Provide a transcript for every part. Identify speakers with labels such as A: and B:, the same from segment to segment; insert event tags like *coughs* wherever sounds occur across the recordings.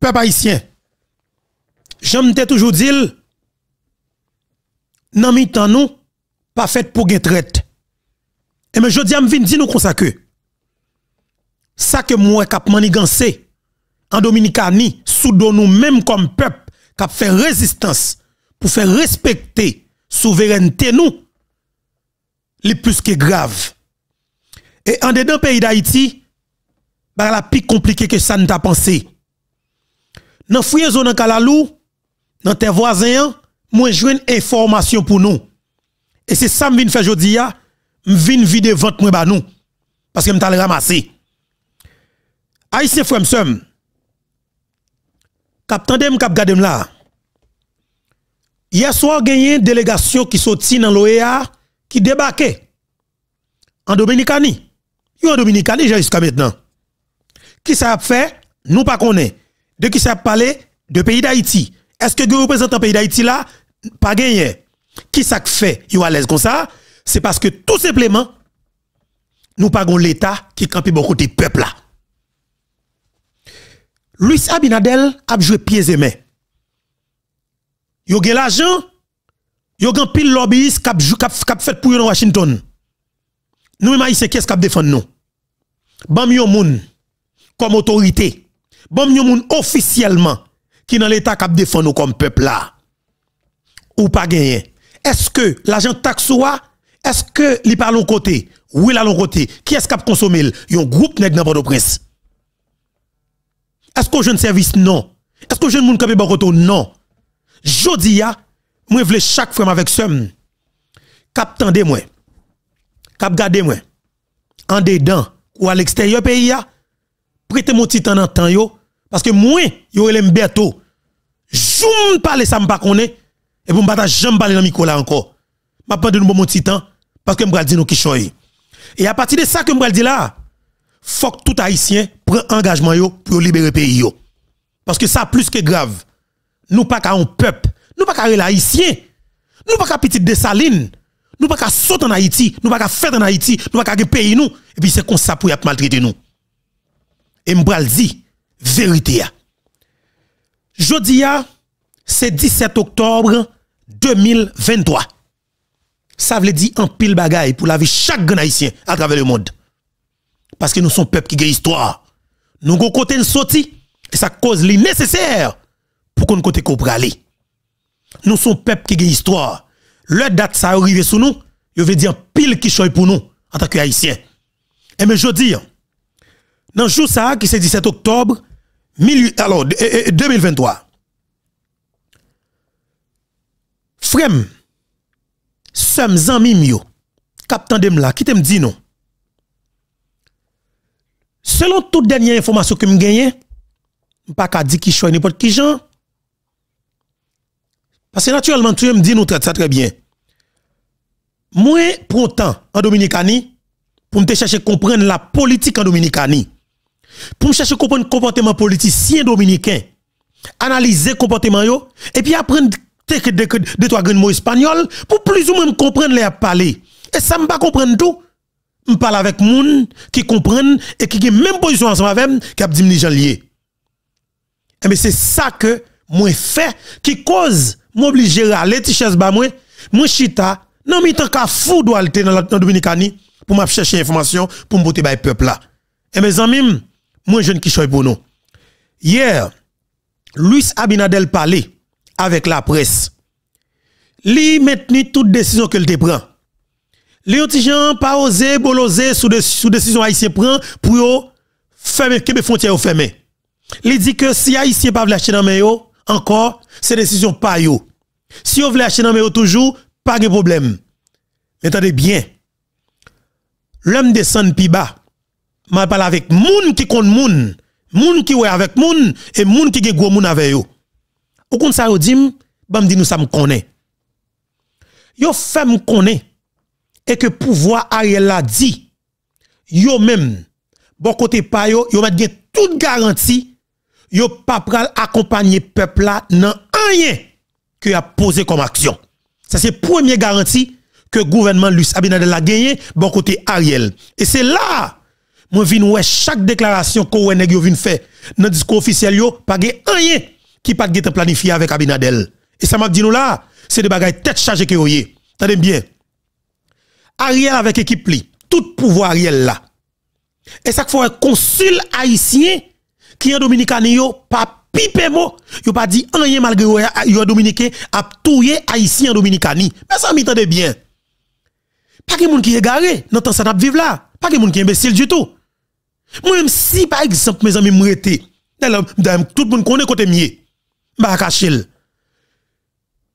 A: peuple haïtien, j'aime toujours dire, nan mi nous, pas fait pour gen traite. Et mais je dis à m'vin, dis nous comme ça que, ça que moi cap manigansé, en Dominicani, soudon nous même comme peuple, cap fait résistance, pour faire respecter souveraineté nous, les plus que grave. Et en dedans pays d'Haïti, bah la plus compliqué que ça ne t'a pensé dans Fouyezo dans Kalalou, dans tes voisins, moi une information pour nous. Et c'est ça que je viens faire aujourd'hui, je viens vider vente moi bah, nous parce que je vais ramasser. Haïtien frère m'sem. Cap tandem cap gadem là. Hier soir gagné une délégation qui sortit dans l'OEA qui débarquait en Dominicanie. Yo en Dominicanie jusqu'à maintenant. Qui ça a fait? Nous pas connaît de qui ça parlé de pays d'Haïti. Est-ce que vous représentez un pays d'Haïti là pas gagné Qui ça fait Yo à l'aise comme ça C'est parce que tout simplement nous pagons l'État qui campe bon côté peuple là. Luis Abinadel a joué pieds et mains. Yo gen l'argent, yo gen pile lobbyiste kap kap fait pour yon Washington. Nous même haïtien qu'est-ce a défendre nous. Bam yon moun comme autorité bon moun officiellement qui dans l'état cap défend nous comme peuple là ou pas gagné est-ce que l'agent taxe est-ce que li l'autre côté oui là l'autre côté qui est-ce cap consommer un groupe nèg dans Port-au-Prince est-ce que jeune service non est-ce que jeune moun kapé bon non jodi je veux vle chaque frère avec somme cap tendez moi cap garder moi en dedans ou à l'extérieur pays a prêtez mon titan en temps yo parce que moi, yo y aurait Joum parler ça me pas connaît et pour m'bata jamais parler dans micro là encore. M'a pas de nous bon petit parce que m'bral dire nous qui choy. Et à partir de ça que m'bral dire là, faut que tout haïtien prend engagement yo pour libérer pays yo. Parce que ça plus que grave. Nous pas un peuple, nous pas qu'un haïtien. Nous pas qu'un petit dessaline. Nous pas qu'à sauter en Haïti, nous pas qu'à fête en Haïti, nous pas qu'à pays nous et puis c'est comme ça pour y maltraiter nous. Et m'bral dit vérité. Jeudi, c'est 17 octobre 2023. Ça veut dire un pile bagaille pour la vie chaque haïtien à travers le monde. Parce que nous sommes peuple qui a histoire. Nous avons côté une sortie et ça cause les nécessaire pour qu'on côté qu'on aller. Nous sommes peuple qui a histoire. Le date ça arrive sous nous, je veut dire pile qui choye pour nous en tant que haïtien. Et mais je dis dans jour ça qui c'est 17 octobre alors, 2023. Frem, sem zanmi captain de Mla, qui te dit non? Selon toute dernière information que je gagne, je pas dire qui choisit n'importe qui gens. Parce que naturellement, tu me dis nous traite ça très bien. Moi, pourtant, en Dominicani pour me chercher comprendre la politique en Dominicani pour chercher à comprendre le comportement politicien dominicain, analyser le comportement, et puis apprendre de, de, trois grands mots espagnols pour plus ou moins comprendre les parler. Et ça ne pas comprendre tout. Je parle avec gens qui comprennent et qui ont même position ensemble avec qui a dit les gens liés. Et mais c'est ça que moi fais qui cause moi obligé à aller tichesse ba moi moi chita non mais tant qu'à fou doit aller dans la Dominicanie pour m'a chercher information pour me botter le peuple là. Et mes amis, moins jeune qui soit pour nous. Hier, Luis Abinadel parlait avec la presse. Li maintenu toute décision que te prend. Les gens pas osé boloser sous décision haïtien prend pour fermer que frontières fermer. Li dit que si haïtien pas veut acheter dans yo, encore, c'est décision pas yo. Si on veut acheter dans yo toujours, pas de problème. Entendez bien. L'homme descend pi bas. Je parle avec moun qui compte moun, moun qui ouais avec moun et moun qui ge gros moun avec yo. Ou kon ça yo dim, bam dit nous ça me connaît. Yo fait me et que pouvoir Ariel a dit yo même bon côté pa yo, yo met toute garantie yo pas pral accompagner peuple là nan rien que a posé comme action. Ça c'est première garantie que gouvernement Luis Abinadel l'a gagné bon côté Ariel. Et c'est là moi viens ouais chaque déclaration qu'on nèg yo vinn faire nan discours officiel yo pas gen rien qui pas planifié avec Abinadel. Et ça m'a dit nous là, c'est des bagages tête chargée que yoyé. Tenez bien. Ariel avec équipe li, tout pouvoir Ariel là. Et ça faut un consul haïtien qui est dominicain yo pas pipe mot, yo pas dit rien malgré yo dominicain a touyer haïtien dominicani. Mais ça m'entendez bien. Pas de moun qui est garé, temps ça vivre là. Pas de monde qui est imbécile du tout. Moi-même, si par exemple mes amis m'rete, tout le monde connaît côté mien, bah cacher.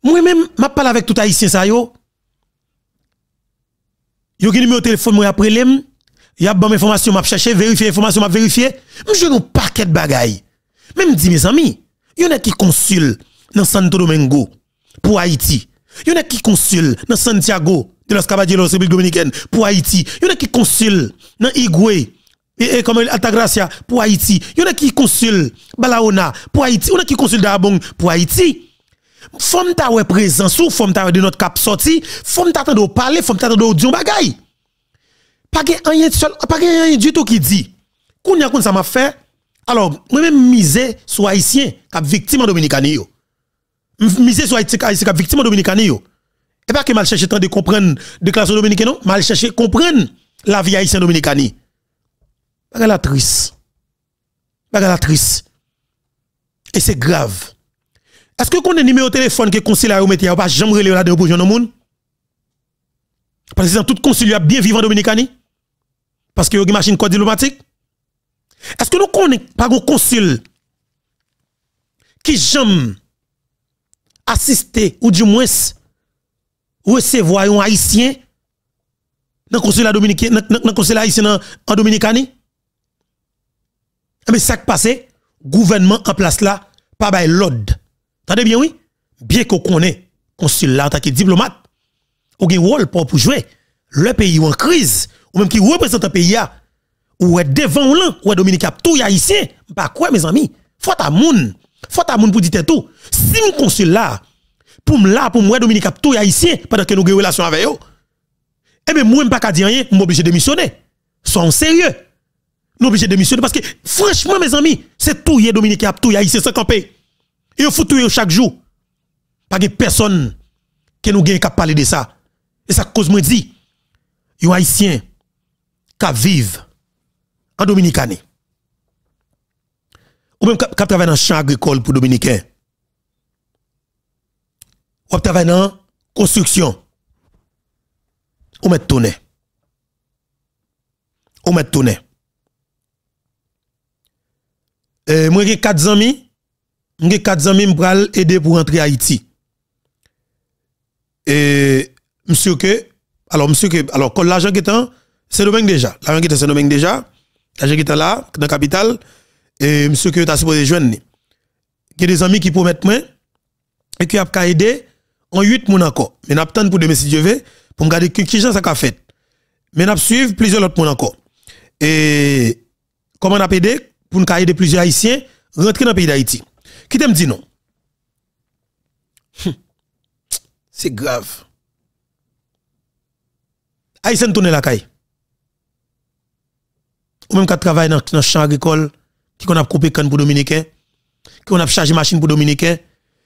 A: Moi-même, m'a parle avec tout haïtien ça yo. Yo qui numéro téléphone moi après l'aime, y a bonne information m'a chercher, vérifier information m'a vérifier, ne un paquet de bagaille. Même dis mes amis, y en a qui consul dans Santo Domingo pour Haïti. Y en a qui consul dans Santiago de los Caballeros République Dominicaine pour Haïti. Y en a qui consul dans Igwe et, comme Altagracia pour Haïti. Il y en a qui consul Balaona pour Haïti. Il y en a qui consul Dabong pour Haïti. Fom ta wè présent ou fom ta wè de notre cap sorti, fom ta tande ou parler, fom ta tande ou dire bagay. Pas gen rien seul, pas gen rien du tout qui dit. Kounya koun ça m'a fait. Alors, moi même miser sur haïtien kap victime dominicain yo. Miser sur haïtien kap victime dominicain yo. Et pas que mal chercher tant de comprendre classe dominicaine non, mal chercher comprendre la vie haïtienne dominicaine. Baga la triste. la triste. Et c'est grave. Est-ce que vous connaissez a numéro de téléphone que conseiller ou mettez pas jamais relevé là dedans pour le monde Parce que dans tout a bien vivant dominicani parce que y a une machine code diplomatique. Est-ce que nous connaissons pas un consul qui jamais assister ou du moins recevoir un haïtien dans le consulat haïtien en Dominicanie mais eh ça qui passe, gouvernement en place là, pas by l'ode. Tendez bien, oui? Bien qu'on connaît consul là en tant que diplomate, ou un rôle pour jouer. Le pays en crise, ou même qui représente un pays ou est devant l'un, ou est Dominique tout haïtien. pas quoi, mes amis? Faut à moun. Faut à moun pour dire tout. Si mon consul là, pour là, pour moi, Dominique tout haïtien, pendant que nous avons une relation avec eux, eh bien, moi, je ne pas dire rien, je suis obligé de démissionner. Sois sérieux obligé de démissionner. Parce que, franchement, mes amis, c'est tout, yé Dominique, tout, yé ici, campé. Et il faut tout chaque jour. Pas de personne qui nous gagne qu'à parler de ça. Et ça cause moi dit, les haïtien qui vivent en Dominicaine ou même qui travaillent dans le champ agricole pour Dominicains, ou qui travaillent dans construction, ou mettre Ou mettre euh, moi j'ai quatre amis, j'ai quatre amis me aider pour rentrer à Haïti. Et monsieur que alors monsieur que alors quand l'argent qui est c'est domaine déjà. L'argent qui est c'est domaine déjà. L'argent qui est là dans la capitale et monsieur que tu supposé joindre. a des amis qui promettent moi et qui a aidé en 8 moun encore. Mais n'attend pour demain si Dieu veut pour regarder qui qui ça fait. Mais n'a suivre plusieurs autres moun encore. Et comment on a aidé pour nous aider plusieurs Haïtiens rentrer dans le pays d'Haïti. Qui t'aime dit non? Hum. C'est grave. Haïtien tourne la caille. Ou même qui travaille dans le champ agricole, qui qu'on a coupé canne pour Dominicain, qui qu'on a chargé machine pour Dominicain,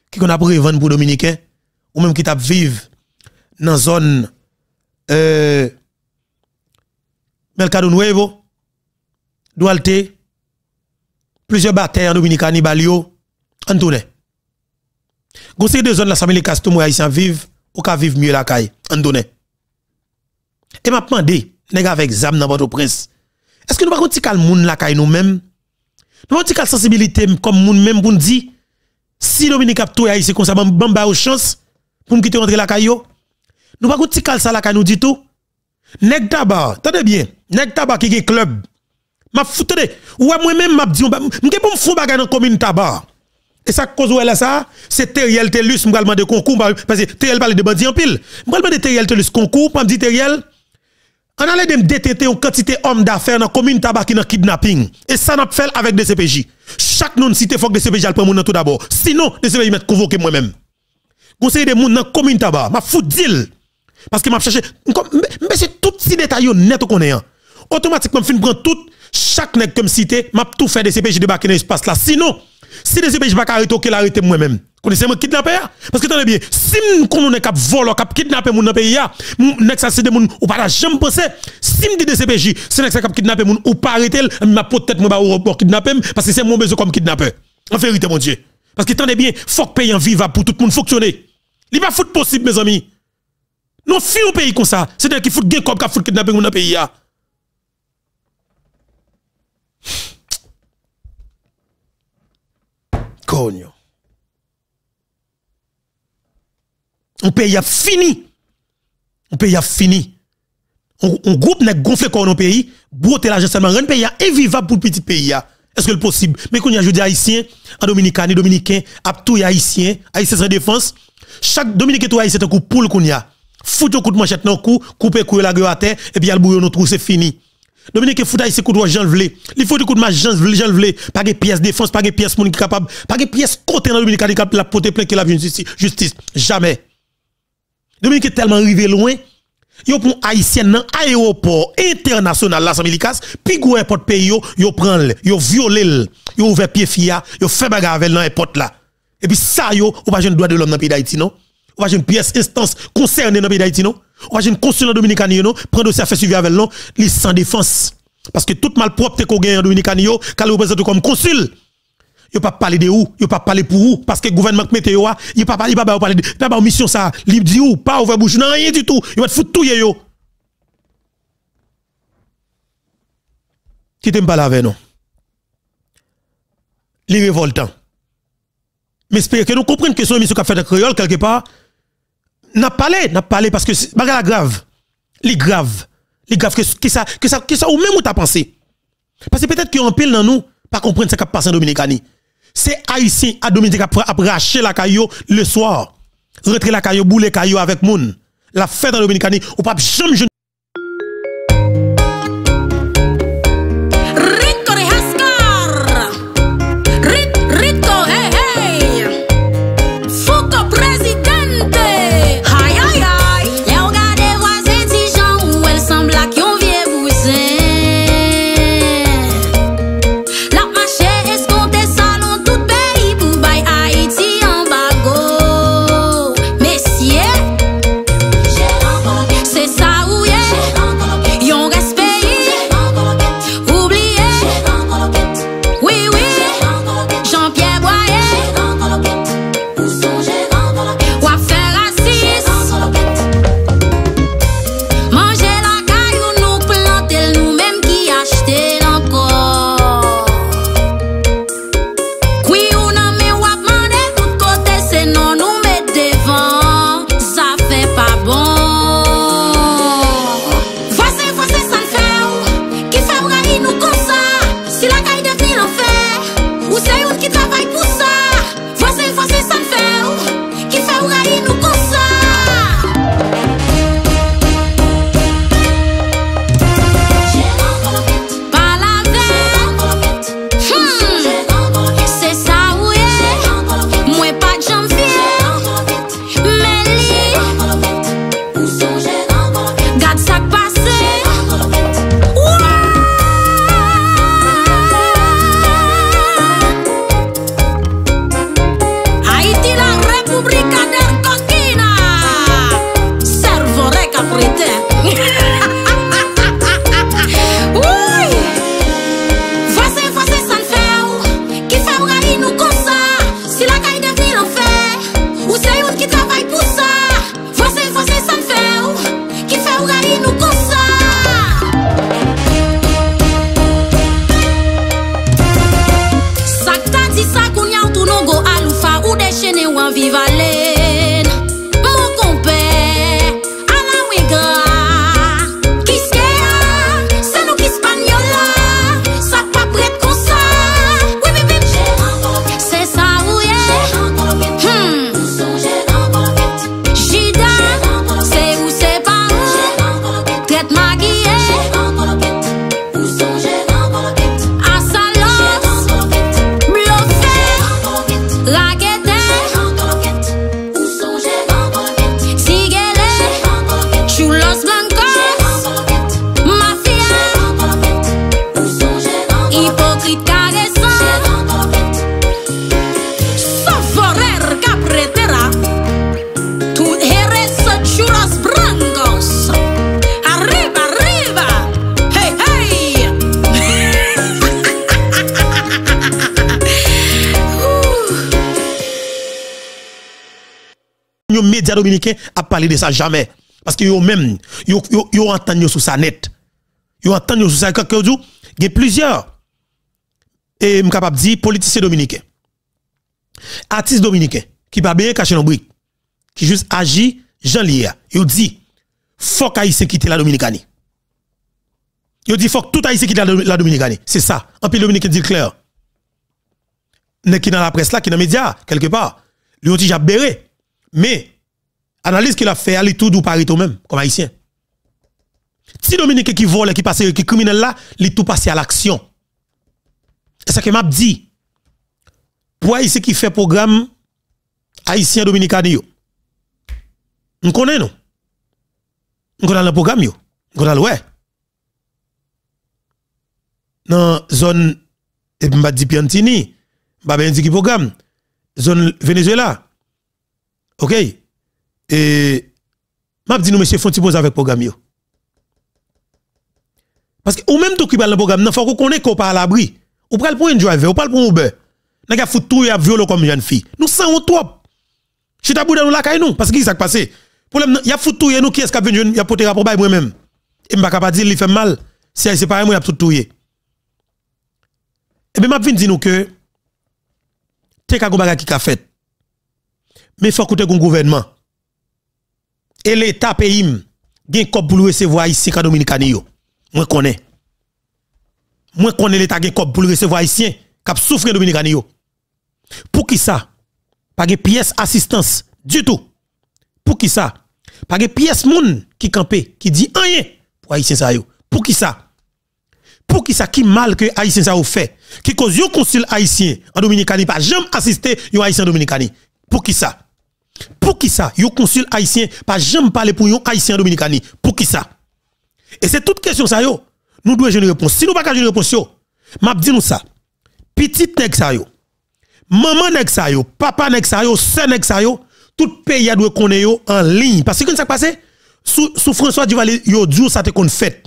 A: qui qu'on a revendre pour Dominicain, ou même qui t'a vivre dans zone euh, Mercado Nuevo, Dualte, plusieurs batailles en Dominique Canibalio, en tournée. Gossé de zone la famille moi, haïtien vivent, ou ka vivre mieux la caille, en tournée. Et m'a demandé, nèg avec zam dans votre prince. Est-ce que nous pas cal moun la caille nous-mêmes Nous pas cal sensibilité comme moun même pour dire si Dominique a tout haïtien comme ça ban ba chance pour nous quitter rentrer la caille. Nous pas cal ça la caille nous dit tout. Nèg tabac, tenez bien, nèg tabac qui est club m'a foutu de ouais moi-même m'a dit m'gè pour me fond dans commune tabac et ça cause là ça c'est Teriel Telus m'a demandé concours parce que Teriel parle de bandit en pile m'a demandé Teriel Telus concours m'a dit Teriel on allait de détecter une quantité d'hommes d'affaires dans commune tabac qui dans kidnapping. Et ça n'a pas fait avec des CPJ. Chaque non cité faut que des prenne mon tout d'abord. Sinon, DCPJ m'a convoqué moi-même. Conseil des gens dans commune tabac, m'a foutu deal. Parce que m'a cherché mais c'est tout petit détail net qu'on est. Hein. Automatiquement, fin prends tout chaque nèg comme cité, m'a tout fait des CPJ débarquer dans l'espace là. Sinon, si des CPJ pas arrêter, que l'arrêter moi-même. Connaissez-moi kidnapper hein? Parce que es bien, si on est cap voler, cap kidnapper moun dans pays hein, nèg ça c'est des moun ou pas jamais penser. Si me dit des CPJ, c'est nèg ça cap kidnapper moun ou pas arrêter, m'a peut-être moi ba kidnapper parce que c'est mon besoin comme kidnapper. En vérité mon Dieu. Parce que es bien, faut que pays en vivable pour tout le monde fonctionner. Il pas foot possible mes amis. Non, si un pays comme ça, c'est-à-dire qu'il faut qui comme pays le kidnapper dans pays. Hein. Un pays a fini. Un pays a fini. Un groupe n'est gonflé corps dans pays, l'agence l'argent seulement. Un pays invivable pour le petit pays. Hein. Est-ce que le possible? Mais quand y a jeudi haïtien, en dominicain, dominicain, tout haïtien, haïtien sans défense, chaque dominicain tout haïtien, c'est un coup poule qu'on a. un coup de manchette dans le coup, coupez la gueule à terre, et puis il y a c'est fini. Dominique Fouta, c'est coup de Jean Vlé. Il faut que coup de match Jean Vlé, Jean Vlé. Pas de défense, pas de pièce qui capable, pas de pièces côté dans Dominique qui la porter plein que la justice. Jamais. Dominique est tellement arrivé loin. Yo pour haïtien dans aéroport international là Samilikas, puis gros port pays yo, yo prend le, yo violé le, yo ouvert pied fia, yo fait bagarre avec dans airport là. Et puis ça yo, ou pas jeune droit de l'homme dans pays d'Haïti non? Ou pas une pièce instance concernée dans pays d'Haïti non? Ou j'ai une consulat non? prend dossier à faire suivi avec nous, il sans défense. Parce que tout malpropre qu'on gagne en dominicaine, quand le représente comme consul, il pas parler de où, il pas parler pour où, parce que le gouvernement qui mette yo, il pas parler, il pas parler, de, pas mission ça, libre dit pas ouvert bouche, non, rien du tout, il va te foutre tout yo. Qui t'aime pas là avec nous? Les révoltants. Mais j'espère que nous comprenons que son émission qu'a fait un créole quelque part, n'a parlé, n'a parlé parce que c'est grave. Les grave. Les grave que, ça que ça que ça ou même ou t'as pensé. Parce que peut-être qu'on pile dans nous pas comprendre ce qui passe en Dominicani. C'est haïtien à Dominique après racher la caillou le soir. Rentrer la caillou bouler caillou avec moun. La fête en Dominicani ou pas jamais dominicain a parlé de ça jamais. Parce que eux même, ils ont entendu sur ça net. ont entendu sur ça, quand il y a plusieurs, et capable de dire, politiciens dominicains, artistes dominicains, qui pas bien caché dans brique, qui juste agit, Jean Ils yo dit, faut qu'Haïtien quitte la Dominicanie. Yo dit, faut que tout Aïssi quitte la, Dominicanie. C'est ça. En pays Dominicain dit clair. N'est qui dans la presse là, qui dans les médias, quelque part. Lui ont dit, j'ai Mais, Analyse qu'il a fait, elle est tout doux par tout même, comme haïtien. Si Dominique qui vole, qui passe, qui criminel là, il tout passé à l'action. C'est ce que m'a dit. Pour haïtien qui fait programme haïtien dominicain, nous connaissons, non? Nous connaissons le programme, nous connaissons ouais. Dans la zone, de m'a Piantini, je dit un programme, zone Venezuela. Ok? Et m'a dit nous monsieur font pause avec programme Parce que ou même tout qui parle le programme, il faut qu'on connaisse qu'on pas à l'abri. Ou parle pour un driver, ou parle pour un Uber. N'a foutu tout et a violer comme jeune fille. Nous sommes trop. Chita bouda nous la caille nous parce qu'il s'est passé. Problème y a foutu tout nous qui est-ce qu'a venu y a porté rapport moi même. Et pas pas dire il fait mal. Si c'est pas moi y a tout tout Et eh ben m'a venir dire nous que t'es ka qui a fait. Mais faut coûter un gouvernement et l'État pays qui kop été recevoir ici ka Dominicani yo. Moi connais. Je connais l'État gen kop recevé recevoir haïtien k'ap souffre Dominicani yo. Pour qui ça Pas de pièce assistance du tout. Pour qui ça Pas de pièce moun qui campé qui dit rien pour haïtien haïtiens. Pour qui ça pour qui ça qui mal que haïtien ça fait qui cause un consul haïtien en dominicani pas jamais assisté yon haïtien dominicani pour qui ça pour qui ça Yo consul haïtien, pas jamais parler pour yon haïtien dominicani. Pour qui ça Et c'est toute question ça yo. Nous devons une réponse. Si nous pas une réponse yo, m'a dit nous ça. Petit nèg ça yo. Maman nèg ça yo, papa nèg ça yo, sœur nèg ça yo, tout pays doit connaître yo en ligne parce que ça passé sous sou François Duvalier yo djou ça te kon fait.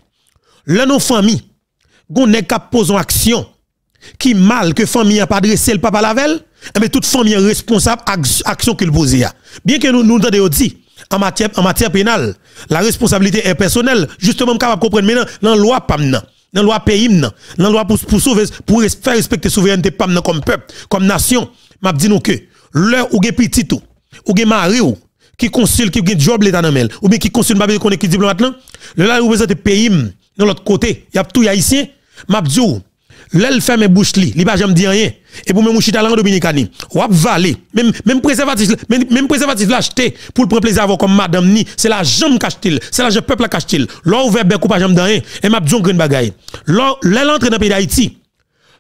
A: Là nos famille, gon nèg ka pose en action qui mal que famille a pas dressé le papa Lavel, mais eh ben, toute famille est responsable action qu'il pose. Bien que nous nous avons dit en matière en matière pénale, la responsabilité est personnelle. Justement, capable comprendre maintenant dans la loi pas dans la loi pays dans la loi pour pour sauver pour faire respecter la souveraineté PAMNA comme peuple, comme nation. M'a dit nous que l'heure où gen petit tout, ou gen mari ou qui consulte qui gen job l'état ou bien qui consulte pas qu'on est diplomate là, le là représente pays dans l'autre côté, il y a tout haïtien, m'a dit l'elle ferme bouche li, li pas dit rien. Et pour même mouchi talent dominicani, ou valé, même même préservatif, même, même préservatif l'acheter pour le prendre plaisir avant comme madame ni, c'est la jambe cache-t-il, c'est la je peuple cache-t-il. Là ouvert bec ou pas dit rien et m'a dit grande bagaille. L'or l'entrée dans pays d'Haïti.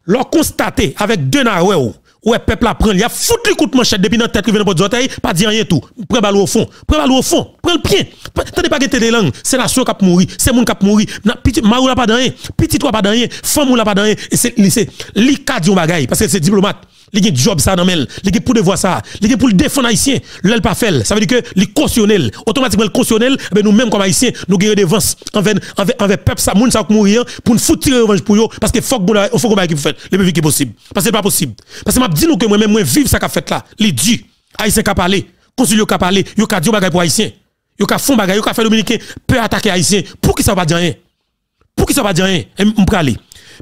A: L'or constaté avec deux naroué Ouais, peuple la prend, il a foutu le coup de manchette depuis notre tête qui vient il n'a pas dire rien tout. Prends balle au fond, prends balle au fond, prends le pied. Tendez pas t'es des langues, c'est la soeur qui a mouru, c'est mon qui a mouru. Petit marou la pas dans rien, petit toi pas dans rien, femme ou la pas dans rien. Et c'est c'est cadre un bagaille parce que c'est diplomate li gen job ça dans mel, li gen pour devoir ça, li gen pour le défendre haïtien, l'el pas fait. Ça veut dire que li cautionnel, automatiquement le cautionnel, eh ben, nous même comme haïtiens, nous gagnons des vents envers envers envers peuple ça moun ça mourir pour nous foutre revanche pour yo parce que faut que faut qu'on fait le plus vite possible. Parce que c'est pas possible. Parce que m'a dit nous que moi même moi vivre ça qu'a fait là, li dû haïtien qu'a parlé, consul qu'a parlé, yo qu'a dit bagay pour haïtien. Yo qu'a fond bagay, yo qu'a fait dominicain peut attaquer haïtien. Pour qui ça va dire rien? Pour qui ça va dire rien? Et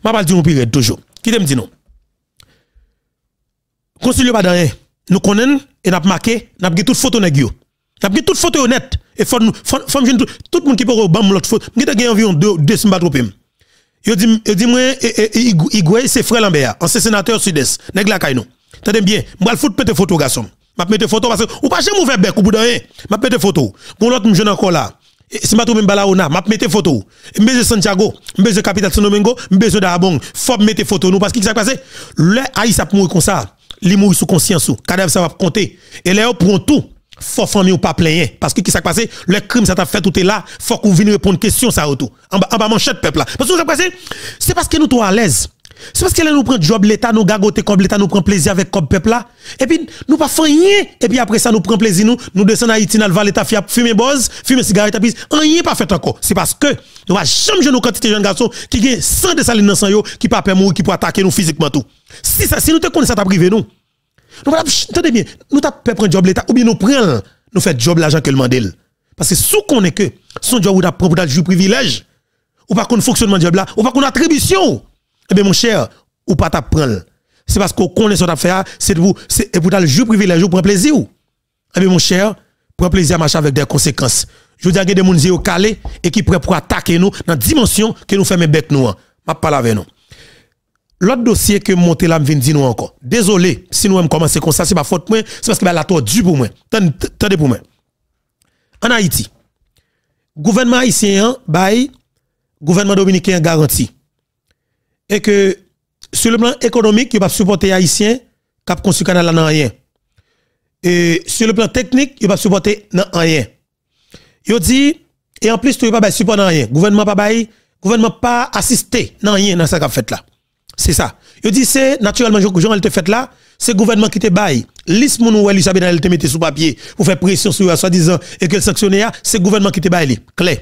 A: M'a pas dit on pire toujours. Qui t'aime dit non? concile pas rien. Nous connaissons et n'a marqué, n'a pris toute photo nèg yo. N'a pris toute photo honnête et faut faut jeune tout monde qui peut au bam l'autre photo. M'gite gagne environ deux deux m'pas trop hein. Yo dit yo dit moi Igwe c'est frère Lambert, ancien sénateur sud-est, nèg la caille Tendez bien, le foot pète photo garçon. M'a pète photo parce que ou pas chez mauvais bec ou bout rien. M'a pète photo. Bon l'autre jeune encore là. Si ma trouve Balaona, m'a pète photo. M'beze Santiago, m'beze Capital San Domingo, m'beze Darabon. Faut mette photo nous parce qu'il s'est passé. Le Haïti pour comme ça li sous conscience ou. Cadavre ça va compter. Et là, prend tout. Faut famille ou pas Parce que qu'est-ce qui s'est passé? Le crime ça t'a fait tout est là. Faut qu'on vienne répondre question ça autour. En bas, manchette peuple là. Parce que ça passé, c'est parce que nous sommes à l'aise. C'est parce qu'elle nous prenons job l'État, nous gagoter comme l'État, nous prenons plaisir avec comme peuple là. Et puis, nous pas faisons rien. Et puis après ça, nous prenons plaisir, nous, nous descendons à Haïti, nous l'État, fumer boz, fumer cigarette, puis rien pas fait encore. C'est parce que nous va jamais jouer nos quantités de jeunes garçons qui gagnent sans de saline dans sang, qui pas mourir, qui peut attaquer nous physiquement tout. Si ça, si nous te connaissons, ça t'a privé nous. Nous pas, attendez bien, nous t'as prendre job l'État, ou bien nous prenons, nous fait job l'argent que le mandel. Parce que sous qu'on est que, son job ou t'as propre privilège, ou pas qu'on fonctionnement job là, ou pas qu'on attribution. Eh bien, mon cher, ou pas t'apprendre. prendre. C'est parce qu'on connaît ce qu'on fait, c'est pour, c'est pour le jeu privilège pour un plaisir. Eh bien, mon cher, prends plaisir à marcher avec des conséquences. Je dis à des gens qui calé et qui prêt pour attaquer nous dans la dimension que nous faisons bête nous. Je hein. parle avec nous. L'autre dossier que monte là, je dire nous encore. Désolé, si nous avons commencé comme ça, c'est pas faute moi, c'est parce que ben, la du pour moi. Tenez pour moi. En Haïti, gouvernement haïtien, hein, bail, gouvernement dominicain garanti et que sur le plan économique, il va supporter haïtien cap construit canal là rien. Et sur le plan technique, il va supporter rien. Il dit et en plus il va pas supporter rien. Gouvernement pas bail, gouvernement pas assister nan rien dans ça qu'a fait là. C'est ça. Il dit c'est naturellement Jean elle te fait là, c'est gouvernement qui te bail. Lis moun ou Elisabeth elle te mettait sous papier pour faire pression sur soi-disant et qu'elle le sanctionnaire, c'est gouvernement qui te bail. Clair.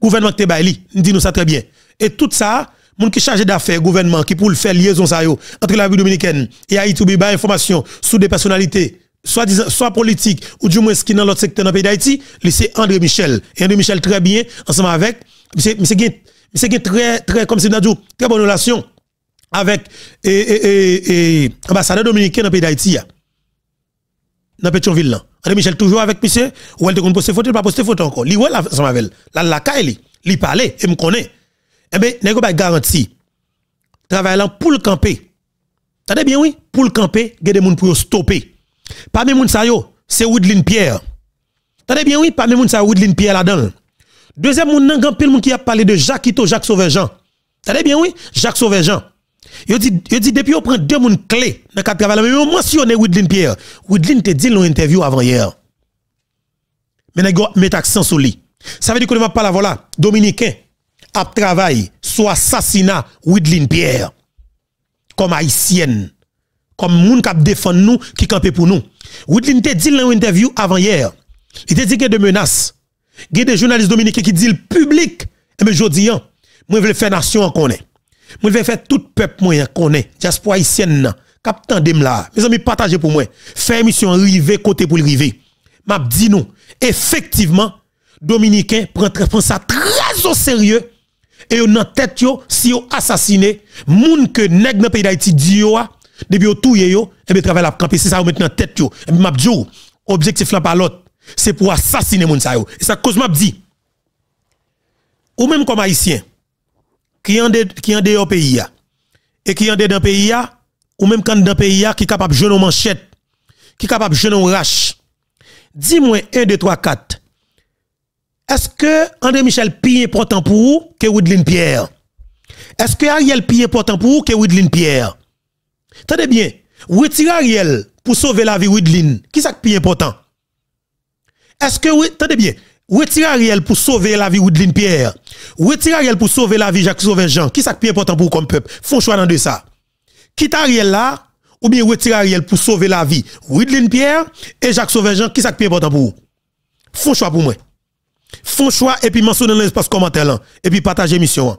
A: Gouvernement qui te bail, dit nous ça très bien. Et tout ça, moun qui chargé d'affaires gouvernement qui pour faire liaison ça yo entre la République dominicaine et Haïti ou information sur des personnalités soit politiques politique ou du moins ce qui dans l'autre secteur dans le pays d'Haïti, c'est André Michel. Et André Michel très bien ensemble avec monsieur monsieur très très comme c'est très bonne relation avec l'ambassadeur dominicain dans le pays d'Haïti. Dans Pétionville là. André Michel toujours avec monsieur, ou elle te poster photo, pas poster photo encore. Li ouais ensemble avec La la li, parle et me connaît eh bien, n'est pas garanti. Travail pour le camper. t'as bien, oui? Pour le camper, il y a des gens pour stopper. Parmi ça yo, c'est Woodline Pierre. t'as bien, oui? Parmi les gens, Woodline Pierre là-dedans. Deuxième gens, il y a qui a parlé de Jacques Ito, Jacques Sauvejean. t'as bien, oui? Jacques Sauvejean. Il dit, dit, depuis on prend deux personnes clés dans le travail, mais on mentionné Woodline Pierre. Woodline te dit dans interview avant hier. Mais il met accent sur lui. Ça veut dire qu'on ne va pas la voilà. Dominicain, a travaillé sur assassinat Widlin Pierre comme haïtienne comme moun qui défend nous qui campe pour nous Widlin te dit dans interview avant hier il te dit que des menaces il y a des journalistes dominicains qui disent public et mais je dis, moi veux faire nation connaît moi je veux faire tout peuple en connaît diaspora haïtienne captain de là mes amis partagez pour moi faire émission rivé côté pour rivé m'a dit nous effectivement dominicain prend ça très au sérieux et nan tête yo si yo assassiné moun que nèg nan pays d'Haïti di yo depuis yo touye yo et eh bien travail la camper c'est ça yo maintenant tête yo et eh m'a dit objectif là par l'autre c'est pour assassiner moun sa yo et ça cause m'a dit ou même comme haïtien qui en de qui en dehors pays a et qui en dans pays a ou même quand dans pays a qui capable jeune manchette qui capable jeune rache dis-moi 1 2 3 4 est-ce que André Michel plus important pour vous que Woodline Pierre? Est-ce que Ariel est important pour vous que Woodline Pierre? Tenez bien, retirer Ariel pour sauver la vie Woodline, qui est plus important? Est-ce que, tenez bien, retirer Ariel pour sauver la vie Woodline Pierre, retirer Ariel pour sauver la vie Jacques Sauveur Jean, qui est plus important pour vous comme peuple? Faut choix dans de ça. Quitte Ariel là, ou bien retirer Ariel pour sauver la vie Woodline Pierre et Jacques Sauveur Jean, qui est plus important pour vous? Font choix pour moi un choix et puis mentionnez dans l'espace commentaire et puis partagez l'émission. Hein.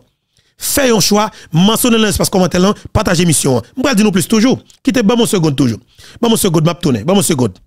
A: Fais un choix, mentionnez dans l'espace commentaire, partagez l'émission. Je hein. vous nous plus toujours. Quittez, bon mon seconde toujours. Bon mon seconde, m'a tourner, bon mon seconde.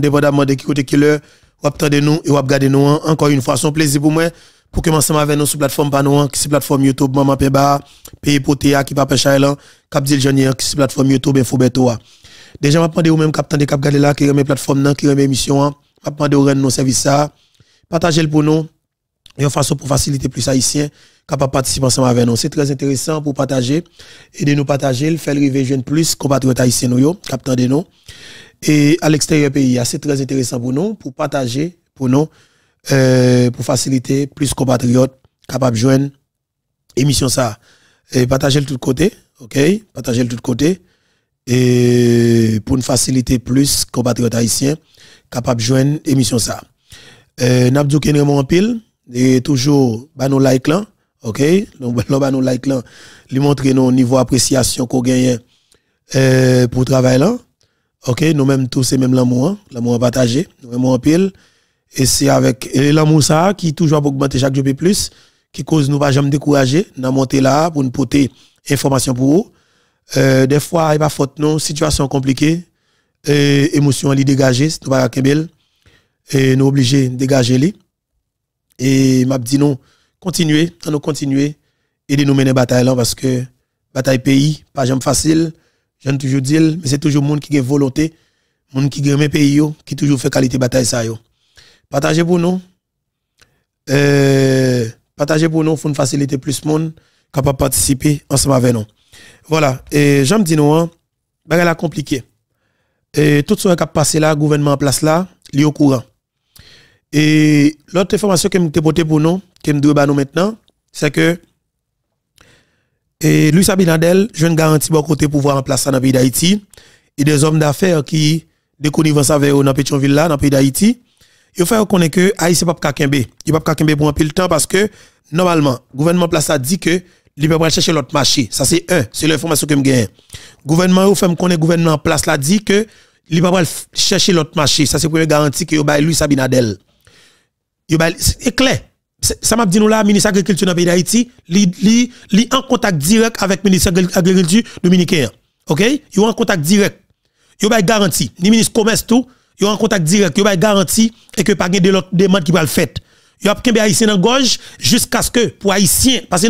A: dépendamment de qui côté qui leur, ou de nous et ou de nous. Encore une fois, son plaisir pour moi pour que commencer avec nous sur plateforme Panoan, qui c'est plateforme YouTube, Maman Peba, Pays Potea, qui Papa Chailan, Cap Diljonier, qui c'est plateforme YouTube, Info Beto. Déjà, m'a demandé ou même Cap de Cap là qui remet plateforme, qui remet émission, m'a demandé ou rendre nos services ça. Partagez le pour nous, une façon pour faciliter plus haïtien capable participer ensemble avec nous. C'est très intéressant pour partager, et de nous partager, faire le jeune plus, compatriotes haïtiens nous, Cap Tande nous. Et à l'extérieur du pays, c'est très intéressant pour nous, pour partager, pour nous, euh, pour faciliter plus compatriotes capables de joindre émission ça. Et partager le tout côté, ok? Partager le tout côté. Et pour nous faciliter plus compatriotes haïtiens capables de joindre émission ça. Euh, Nabdou Kenremon en pile, et toujours, bah, nos likes là, ok? Nous, *laughs* bah, nos likes là, lui montrer nos niveaux d'appréciation qu'on gagne, euh, pour travail là. OK, nous-mêmes tous c'est même l'amour, hein. l'amour partagé, nous en pile et c'est avec l'amour ça qui toujours augmenter chaque jour plus qui cause nous pas jamais décourager, nous monter là pour nous porter information pour vous. Euh, des fois, il pas faute non, situation compliquée, euh, émotion à dégager, nous pas kembel et nous obligés de dégager les, Et m'a dit non, continuez, nous continuer et de nous mener bataille là parce que bataille pays pas jamais facile. J'en toujours dire, mais c'est toujours le monde qui a volonté, le monde qui a mes pays, qui toujours fait qualité bataille ça. Partagez pour nous. Euh, partagez pour nous, pour faciliter plus de monde capable participer ensemble avec nous. Voilà. Et j'aime dire c'est hein, compliqué. Et tout ce qui a passé là, gouvernement en place là, il au courant. Et l'autre information que je vais pour nous, que je vais nous maintenant, c'est que et Luis Abinadel, je ne garantis pas côté pouvoir en place dans le pays d'Haïti. Et des hommes d'affaires qui, de connivence avec eux dans Pétionville, dans le pays d'Haïti, il faut reconnaître que Haïti n'est pas Kakembe. Il n'est pas Kakembe pour un peu le temps parce que, normalement, le gouvernement place a dit que il peut pas chercher l'autre marché. Ça, c'est un. C'est l'information que je gagne. Gouvernement, gouvernement en place, là, dit que il peut pas chercher l'autre marché. Ça, c'est pour une garantie que vous avez Luis Abinadel. C'est clair ça m'a dit nous là, ministre agriculture dans le pays d'Haïti, il est en contact direct avec le ministre de l'Agriculture dominicain. OK Il est en contact direct. Il a garantie. Le ministre commerce tout, il est en contact direct. Il a garantie et que pas de demande qui va le faire. Il n'y a quelqu'un haïtien dans gorge jusqu'à ce que pour haïtien parce que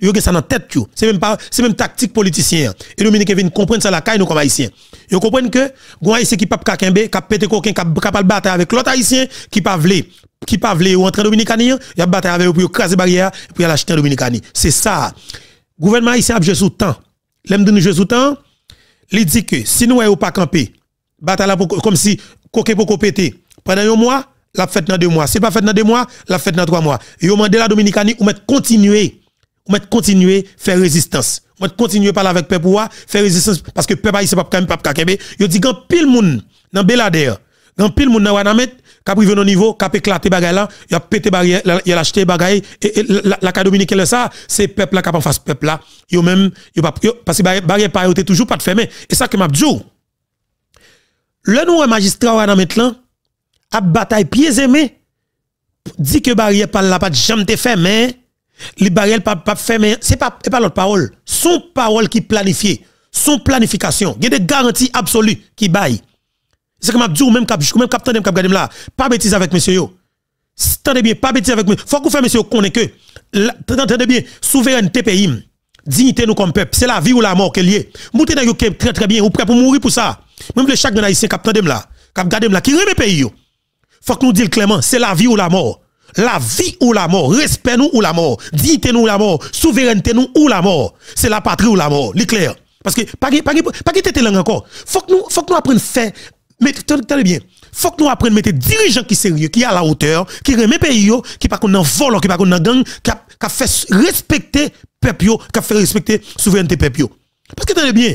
A: Yo que ça dans tête yo. C'est même pas c'est même tactique politicien. Et Dominique vient comprendre ça la caille nous comme haïtien. Yo comprennent que gon haïtien qui pas kakembe, qui pété coquin, qui capable battre avec l'autre haïtien qui pas vle qui pas vle ou entrer dominicani, y a bataille avec pour craser barrière pour aller acheter dominicani. C'est ça. Gouvernement haïtien a sous temps. L'aime de nous jouer sous temps. Il dit que si nous n'avons eh, pas campé, bataille comme si coquin pour pété pendant un mois, la fête dans deux mois. C'est pas fête dans deux mois, la fête dans trois mois. Yo mandé la dominicani ou mettre continuer on continuer faire résistance. On continuer parler avec peuple faire résistance parce que peuple haïtien pas même pas capable. Yo dit grand pile moun nan Belader, grand pile moun nan Wanamet, mettre, privé au niveau, qui éclater bagaille là, il a pété barrière, il a acheté bagaille. et, la, la, dominicaine ça, c'est peuple là qui pas face peuple là. Yo même yo pas parce que barrière pas était toujours pas de fermé. Et ça que m'a dit. Le nou magistrat Wanamet là a bataille pieds aimés dit que barrière pas là pas jamais fermé. Les barrières pas pas fermées, c'est pas pas l'autre parole, son parole qui planifie son planification, il y a des garanties absolues qui baillent. C'est comme Abdou même cap même cap même cap garder là, pas bêtise avec monsieur yo. Tendez bien, pas bêtise avec moi. Faut qu'on fasse monsieur connait que tendez bien souveraineté pays, dignité nous comme peuple, c'est la vie ou la mort qu'elle est. Vous dans très très bien, ou prêt pour mourir pour ça. Même les chaque haïtien cap là, cap garder là qui remet pays yo. Faut que nous disons clairement, c'est la vie ou la mort la vie ou la mort, respect nous ou la mort, dignité nous ou la mort, souveraineté nous ou la mort. C'est la patrie ou la mort, l'éclair. Parce que, pas que tête langue encore. Faut que nous, faut que nous apprenions faire, mais tenez bien, faut que nous apprenions à mettre dirigeants qui sérieux, qui à la hauteur, qui remet pays, qui pas qu'on en qui pas qu'on en gang, qui a fait respecter peuple, qui a fait respecter souveraineté peuple. Parce que de bien,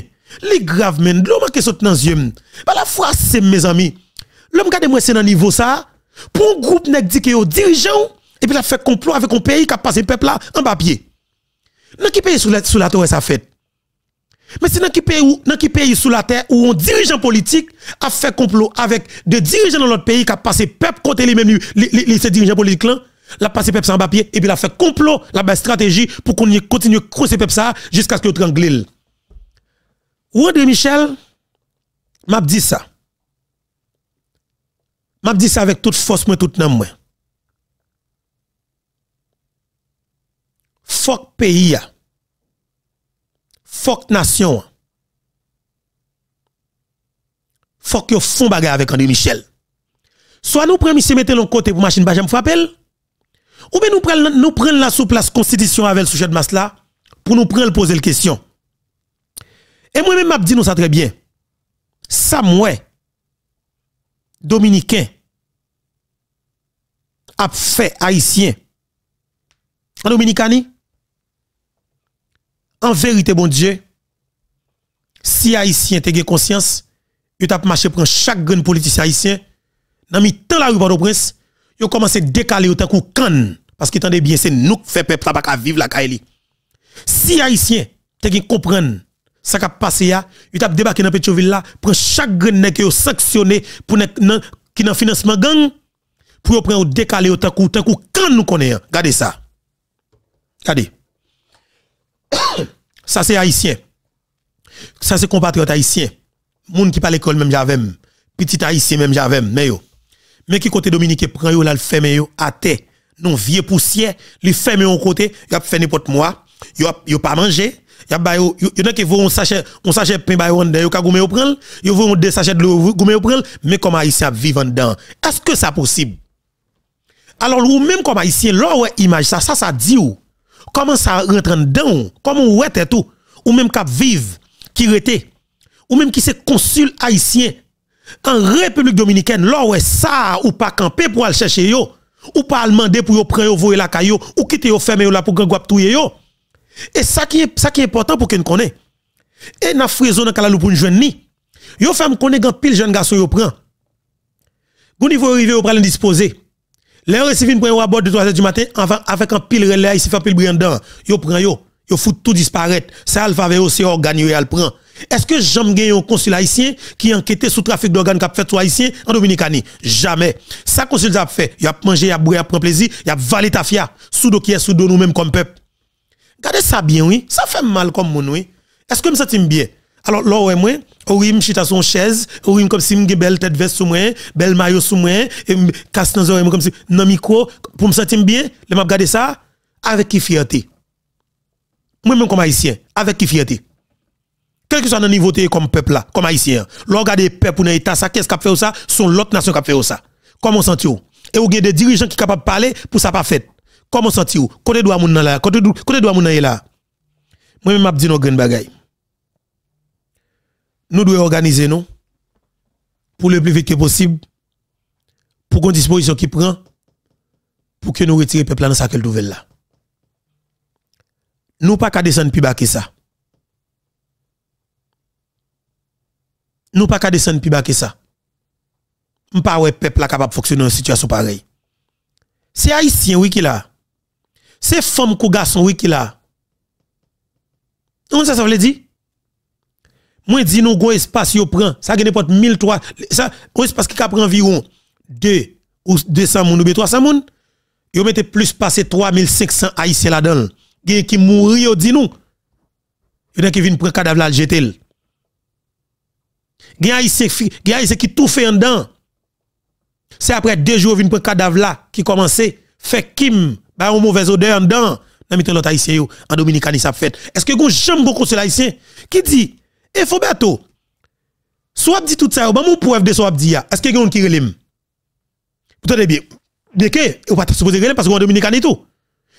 A: les graves men, l'homme qui saute dans les yeux, bah la foi c'est mes amis. L'homme qui a moi c'est dans niveau ça, pour un groupe nèg dit que yo dirigeant et puis la fait complot avec un pays qui a passé peuple là en papier. Dans qui pays sous la sous la terre ça fait mais c'est dans qui pays qui pays sous la terre où un dirigeant politique a fait complot avec des dirigeants dans l'autre pays qui a passé peuple côté les mêmes les, ces dirigeants politiques là la passé peuple sans papier et puis a fait complot la stratégie pour qu'on continue à creuser peuple ça jusqu'à ce que tranglil. André Michel m'a dit ça m'a dit ça avec toute force moi toute nan moi fok pays fok nation fok yo font bagarre avec André Michel soit nous prenons monsieur mettez l'on côté pour machine pas bah, j'aime ou bien nous prenons nous la sous place constitution avec le sujet de masse là pour nous prendre poser la question et moi même m'a dit nous ça très bien ça moi dominicain a fait haïtien en Dominicanie, en vérité, bon Dieu, si haïtien te conscience, il tap marché pour chaque grand politicien haïtien, dans mi temps la rue Port-au-Prince, yo commencé à décaler autant qu'on canne. Parce que tendez bien, c'est nous qui fait peuple ka vivre la caille Si haïtien te comprendre ça qui a passé là, il a débarqué dans Pétionville là, prend chaque grain qui est sanctionné pour qui dans financement gang pour prendre décaler autant coup tant quand nous connaît. Regardez ça. Regardez. *coughs* ça c'est haïtien. Ça c'est compatriote haïtien. Moun qui pas l'école même j'avais petit haïtien même j'avais mais yo. Mais qui côté Dominique prend yo là ferme yo à terre. Non vieux poussière, li ferme yon côté, il a fait n'importe moi, yo, yo pas mangé y a ba yo y en a qui vont un sachet un sachet pain ba yo dedans yo ka goumé yo prendre yo vont deux sachets de l'eau yo mais comme haïtien vivant dedans est-ce que ça possible alors ou même comme haïtien là ouais image ça ça ça dit ou comment ça rentre dedans comment ouais t'es tout ou même cap vive qui rete ou même qui se consul haïtien en République dominicaine là ouais ça ou pas camper pour aller chercher yo ou pas demander pour yo prendre yo voyer la caillou ou quitter yo fermer yo là pour gang tout yo et ça qui est, ça qui est important pour qu'on nous Et dans frison dans la pour une jeune ni. Yo femme connaît grand pile jeune garçon yo prend. Bon niveau arrivé au prendre disposer. Les recevin prend un bord de 3 heures du matin avec un pile relais ici fait pile brindant Yo prend yo, yo fout tout disparaître. Ça alpha avec aussi organe al prend. Est-ce que j'aime gagner un consul haïtien qui enquêté sous trafic d'organes a fait soit haïtien en Dominicanie Jamais. Ça consul a fait, il a mangé, il a boire, il a pris plaisir, il a valé ta fia. Sous qui est sous nous mêmes comme peuple. Gardez ça bien, oui. Ça fait mal comme mon, oui. Est-ce que je me bien? Alors, là, ouais, moi, ou je chita son chaise, ou comme si je belle tête veste sous moi, belle maillot sous moi, et casse dans comme si, non, micro, pour me sentir bien, je vais regarder ça avec qui fierté. Moi-même, comme haïtien, avec qui fierté. Quel que soit le niveau comme peuple là, comme haïtien, l'on les peuple pour l'état ça, qu'est-ce qu'a fait ça, son l'autre nation qui a fait ça. Comment senti Et vous avez des dirigeants qui sont capables de parler pour ça pas fait. Comment sentir Côté droit moun là, côté droit moun nan là. Moi même m'a dit nos grandes Nous devons organiser nous pour le plus vite que possible pour qu'on disposition qui prend pour que nous retirions le peuple dans cette nouvelle là. Nous pas qu'à descendre plus bas que ça. Nous pas qu'à descendre plus bas que ça. Nous pas ouais peuple capable de fonctionner dans une situation pareille. C'est haïtien oui qui là c'est femme ou garçon oui qui là. On ça ça veut dire Moi dis nous gros espace yo prend, ça gagne n'importe 1003 ça gros espace qui prend environ 2 ou 200 moun ou 300 moun. Yo mettez plus passer 3500 haïtiens là-dedans. Gen qui mouri yo dit nous. prendre qui vient prendre cadavre là jeter. Vous haïtien haïtien qui tout fait en dedans. C'est après deux jours vient prendre cadavre là qui commencer fait Kim a une mauvaise odeur dans mitan l'autre haïtien en dominicani ça fait est-ce que gon j'aime beaucoup cela haïtien qui dit et faut bateau soit dit tout ça ba mon preuve de soit dit est-ce que gon qui relem Vous bien bien que ou pas supposé parce qu'on dominicani tout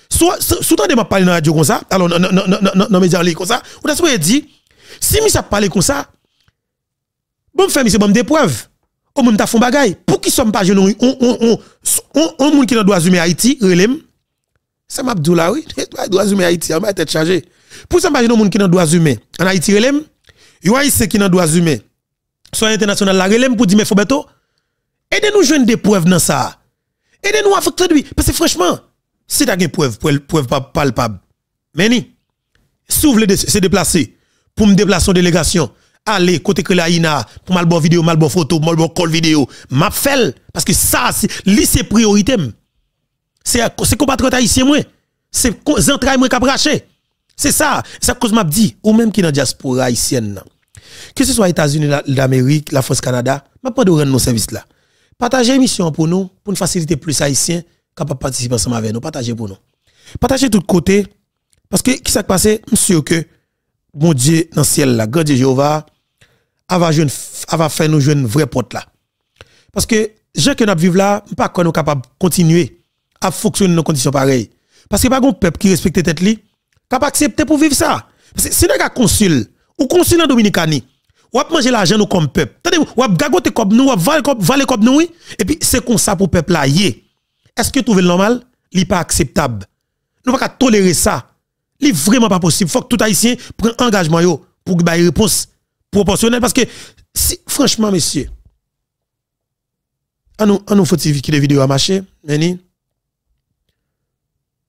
A: soit sous de m'a parler dans radio comme ça alors non non non non non non, comme ça on non, supposé dit. si mi ça parler comme ça bon faire mi c'est bon des preuves on non, fait un bagaille. pour qui sommes pas non, on on on on monde qui dans on on Haïti on c'est là, oui. *laughs* Droits humains Haïti, on va être chargé. Pour ça, imagine monde qui n'a droits humains. En Haïti, relève. Yo Haïti qui n'a droits humains. Soit international, la relève pour dire, mais faut bientôt. aidez-nous joindre des preuves dans ça. Aidez-nous à faire traduire. Parce que franchement, c'est une preuve, preuve palpable. Mais ni, s'ouvre de se déplacer pour me déplacer en délégation, Allez, côté que la INA pour mal bon vidéo, mal bon photo, mal bon call vidéo, m'a fait parce que ça c'est priorité. C'est compatriote haïtien, moi. C'est entrailles, moi, qui braché. C'est ça. C'est cause m'a dit, ou même qui dans la diaspora haïtienne, que ce soit États-Unis, l'Amérique, la France, Canada, peux pas de rendre nos services là. Partagez mission pour nous, pour nous faciliter plus haïtiens capable de participer ce avec nous. Partagez pour nous. Partagez tout côté. Parce que, qui s'est passé? Monsieur, que, mon Dieu, dans le ciel là, grand Dieu Jéhovah, va faire nous jouer une vraie porte là. Parce que, gens que nous vivre là, pas ne nous capable de continuer à fonctionner dans conditions pareilles. Parce que pas un peuple qui respecte tête li, qui accepté pour vivre ça. Parce que si nous consul, ou consul en Dominicani, ou à manger l'argent nous comme peuple. ou à gagoter comme nous, ou à valer comme nous, et puis c'est comme ça pour peuple là. Est-ce que vous le normal? n'est pas acceptable. Nous pas tolérer ça. n'est vraiment pas possible. Il Faut que tout haïtien prenne engagement yo pour une réponse proportionnelle parce que si, franchement messieurs, on nous faut nous faut qui les vidéos à marcher,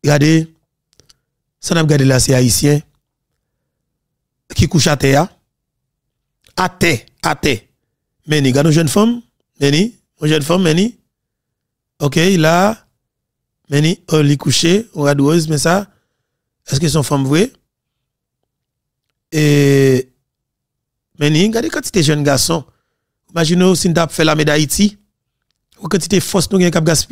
A: Regardez, ça n'a pas regardé là, c'est haïtien qui couche à terre, à terre, à terre. Mais ni, une jeune femme, meni, ni, une jeune femme, meni, Ok, là, meni, ni, on l'y couché, on radoueuse, mais ça, est-ce que son femme vraie? Et, mais ni, regardez quand tu es jeune garçon, imaginez si on fait la médaille ici, ou quand tu es force nous gagne cap